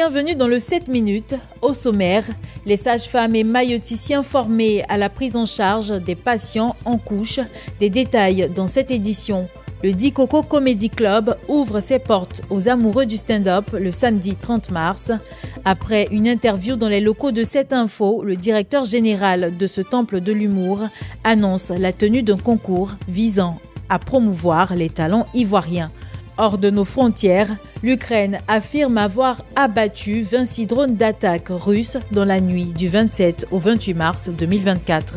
Bienvenue dans le 7 minutes. Au sommaire, les sages-femmes et mailloticiens formés à la prise en charge des patients en couche. Des détails dans cette édition. Le Dicoco Comedy Club ouvre ses portes aux amoureux du stand-up le samedi 30 mars. Après une interview dans les locaux de cette info, le directeur général de ce temple de l'humour annonce la tenue d'un concours visant à promouvoir les talents ivoiriens hors de nos frontières, l'Ukraine affirme avoir abattu 26 drones d'attaque russes dans la nuit du 27 au 28 mars 2024.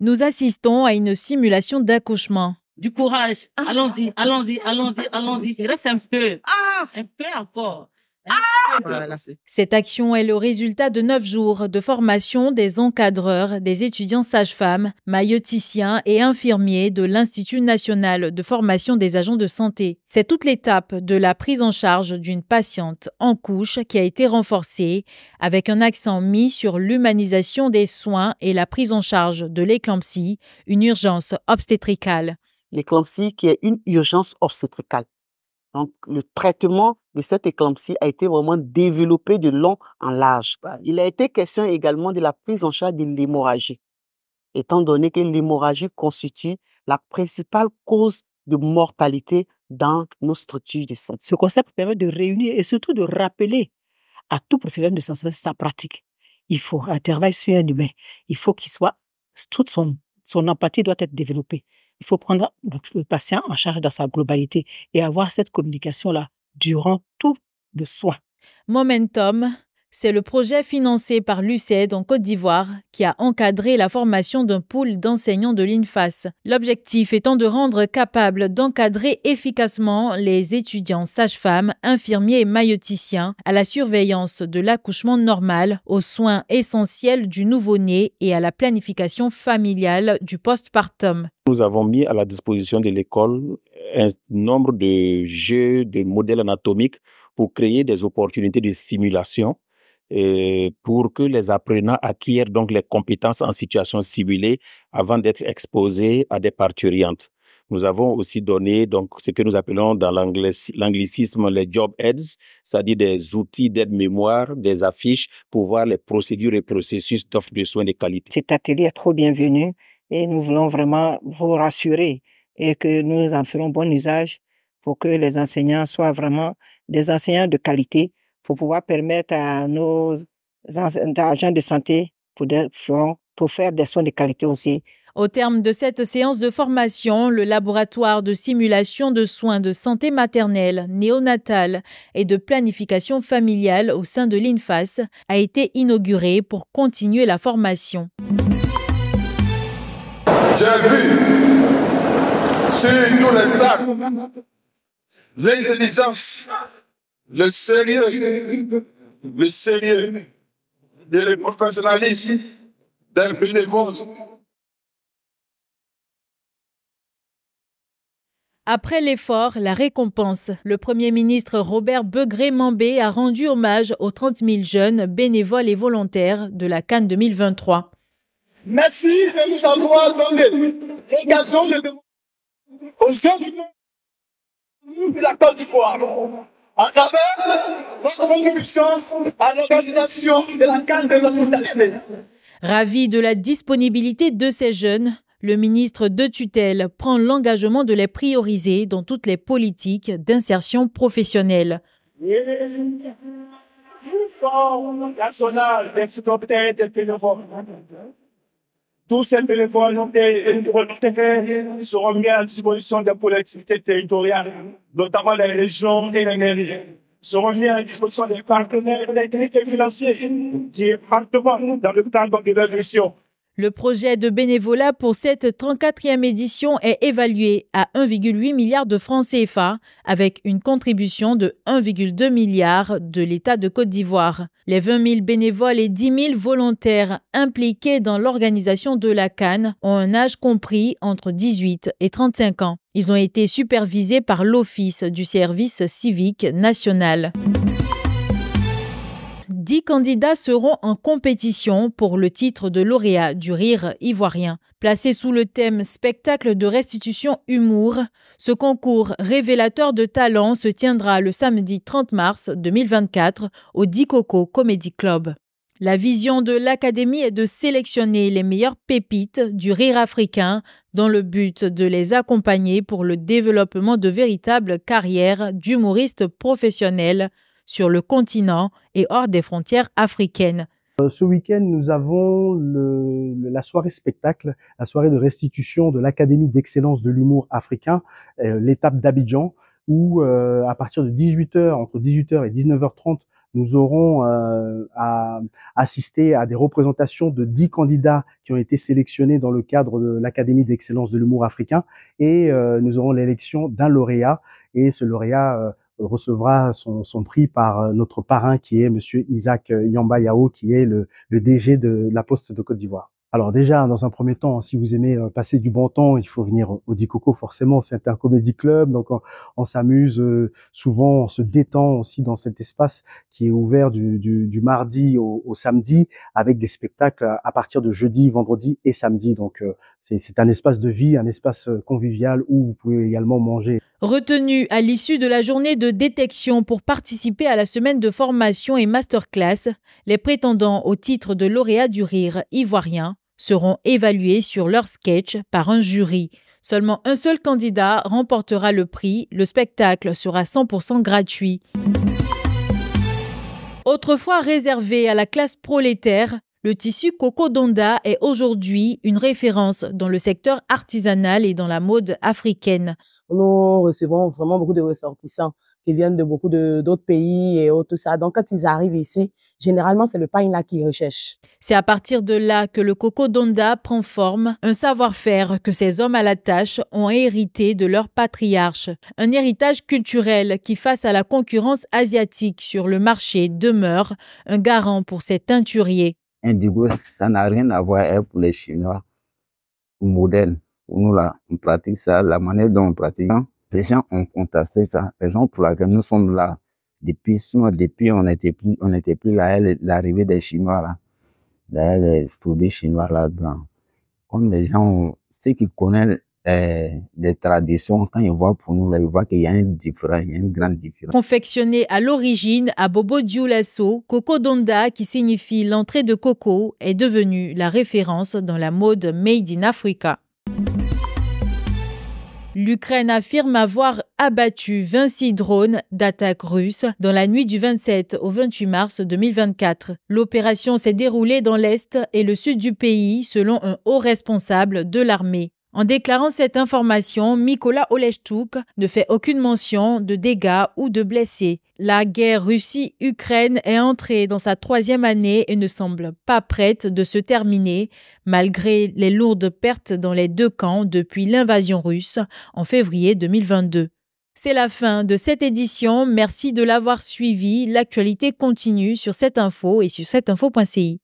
Nous assistons à une simulation d'accouchement. Du courage, allons-y, allons-y, allons-y, allons-y, reste un peu, ah! un peu encore. Ah ah Cette action est le résultat de neuf jours de formation des encadreurs, des étudiants sages-femmes, mailloticiens et infirmiers de l'Institut national de formation des agents de santé. C'est toute l'étape de la prise en charge d'une patiente en couche qui a été renforcée, avec un accent mis sur l'humanisation des soins et la prise en charge de l'éclampsie, une urgence obstétricale. L'éclampsie qui est une urgence obstétricale. Donc, le traitement de cette éclampsie a été vraiment développé de long en large. Il a été question également de la prise en charge d'une hémorragie, étant donné que l'hémorragie constitue la principale cause de mortalité dans nos structures de santé. Ce concept permet de réunir et surtout de rappeler à tout professionnel de santé sa pratique. Il faut un travail sur un humain. Il faut qu'il soit, toute son, son empathie doit être développée. Il faut prendre le patient en charge dans sa globalité et avoir cette communication-là durant tout le soin. Momentum, c'est le projet financé par l'UCED en Côte d'Ivoire qui a encadré la formation d'un pool d'enseignants de l'INFAS. L'objectif étant de rendre capable d'encadrer efficacement les étudiants sages-femmes, infirmiers et maïoticiens à la surveillance de l'accouchement normal, aux soins essentiels du nouveau-né et à la planification familiale du postpartum. Nous avons mis à la disposition de l'école un nombre de jeux, de modèles anatomiques pour créer des opportunités de simulation pour que les apprenants acquièrent donc les compétences en situation simulée avant d'être exposés à des parturientes. Nous avons aussi donné donc ce que nous appelons dans l'anglicisme les job aids, c'est-à-dire des outils d'aide mémoire, des affiches pour voir les procédures et processus d'offre de soins de qualité. Cet atelier est trop bienvenu et nous voulons vraiment vous rassurer et que nous en ferons bon usage pour que les enseignants soient vraiment des enseignants de qualité pour pouvoir permettre à nos agents de santé pour, pour faire des soins de qualité aussi. Au terme de cette séance de formation, le laboratoire de simulation de soins de santé maternelle, néonatale et de planification familiale au sein de l'INFAS a été inauguré pour continuer la formation. J'ai vu sur tous l'intelligence le sérieux, le sérieux des le des d'un bénévole. Après l'effort, la récompense. Le Premier ministre Robert Begré Mambé a rendu hommage aux 30 000 jeunes bénévoles et volontaires de la Cannes 2023. Merci de nous avoir donné l'occasion de aux de la Côte d'Ivoire Ravi de la disponibilité de ces jeunes, le ministre de tutelle prend l'engagement de les prioriser dans toutes les politiques d'insertion professionnelle. Tous ces téléphones et seront mis à disposition des collectivités territoriales, notamment les régions et les mairies. Seront mis à disposition des partenaires techniques et financiers qui, partent dans le cadre de leur le projet de bénévolat pour cette 34e édition est évalué à 1,8 milliard de francs CFA, avec une contribution de 1,2 milliard de l'État de Côte d'Ivoire. Les 20 000 bénévoles et 10 000 volontaires impliqués dans l'organisation de la Cannes ont un âge compris entre 18 et 35 ans. Ils ont été supervisés par l'Office du service civique national dix candidats seront en compétition pour le titre de lauréat du rire ivoirien. Placé sous le thème spectacle de restitution humour, ce concours révélateur de talents se tiendra le samedi 30 mars 2024 au Dicoco Comedy Club. La vision de l'Académie est de sélectionner les meilleures pépites du rire africain dans le but de les accompagner pour le développement de véritables carrières d'humoristes professionnels sur le continent et hors des frontières africaines. Euh, ce week-end, nous avons le, la soirée spectacle, la soirée de restitution de l'Académie d'excellence de l'humour africain, euh, l'étape d'Abidjan, où euh, à partir de 18h, entre 18h et 19h30, nous aurons à assister à des représentations de 10 candidats qui ont été sélectionnés dans le cadre de l'Académie d'excellence de l'humour africain et nous aurons l'élection d'un lauréat et ce lauréat recevra son, son, prix par euh, notre parrain qui est Monsieur Isaac euh, Yamba qui est le, le DG de la Poste de Côte d'Ivoire. Alors déjà, dans un premier temps, si vous aimez euh, passer du bon temps, il faut venir au Dicoco forcément, c'est un comédie club, donc on, s'amuse souvent, on se détend aussi dans cet espace qui est ouvert du, du, du mardi au, au, samedi avec des spectacles à partir de jeudi, vendredi et samedi. Donc c'est un espace de vie, un espace convivial où vous pouvez également manger. Retenu à l'issue de la journée de détection pour participer à la semaine de formation et masterclass, les prétendants au titre de lauréat du rire ivoirien seront évalués sur leur sketch par un jury. Seulement un seul candidat remportera le prix. Le spectacle sera 100% gratuit. Autrefois réservé à la classe prolétaire, le tissu Coco Donda est aujourd'hui une référence dans le secteur artisanal et dans la mode africaine. Nous recevons vraiment beaucoup de ressortissants qui viennent de beaucoup d'autres pays et tout ça. Donc, quand ils arrivent ici, généralement, c'est le pain-là qu'ils recherchent. C'est à partir de là que le coco d'Onda prend forme, un savoir-faire que ces hommes à la tâche ont hérité de leur patriarche. Un héritage culturel qui, face à la concurrence asiatique sur le marché, demeure un garant pour ces teinturiers indigo, ça n'a rien à voir avec les Chinois modernes. Pour nous, là, on pratique ça, la manière dont on pratique. Les gens ont contesté ça. Les pour laquelle nous sommes là, depuis, depuis on n'était plus, on était plus là, l'arrivée des Chinois, là. Là, les produits chinois là-dedans. Comme les gens, ceux qui connaissent des traditions, quand ils voient pour nous, ils voient qu'il y a une grande différence. Confectionné à l'origine à Bobo Dioulasso, Coco Donda, qui signifie l'entrée de coco, est devenue la référence dans la mode Made in Africa. L'Ukraine affirme avoir abattu 26 drones d'attaque russe dans la nuit du 27 au 28 mars 2024. L'opération s'est déroulée dans l'est et le sud du pays selon un haut responsable de l'armée. En déclarant cette information, Mykola Olechtuk ne fait aucune mention de dégâts ou de blessés. La guerre Russie-Ukraine est entrée dans sa troisième année et ne semble pas prête de se terminer, malgré les lourdes pertes dans les deux camps depuis l'invasion russe en février 2022. C'est la fin de cette édition. Merci de l'avoir suivi. L'actualité continue sur cette info et sur cetteinfo.ci.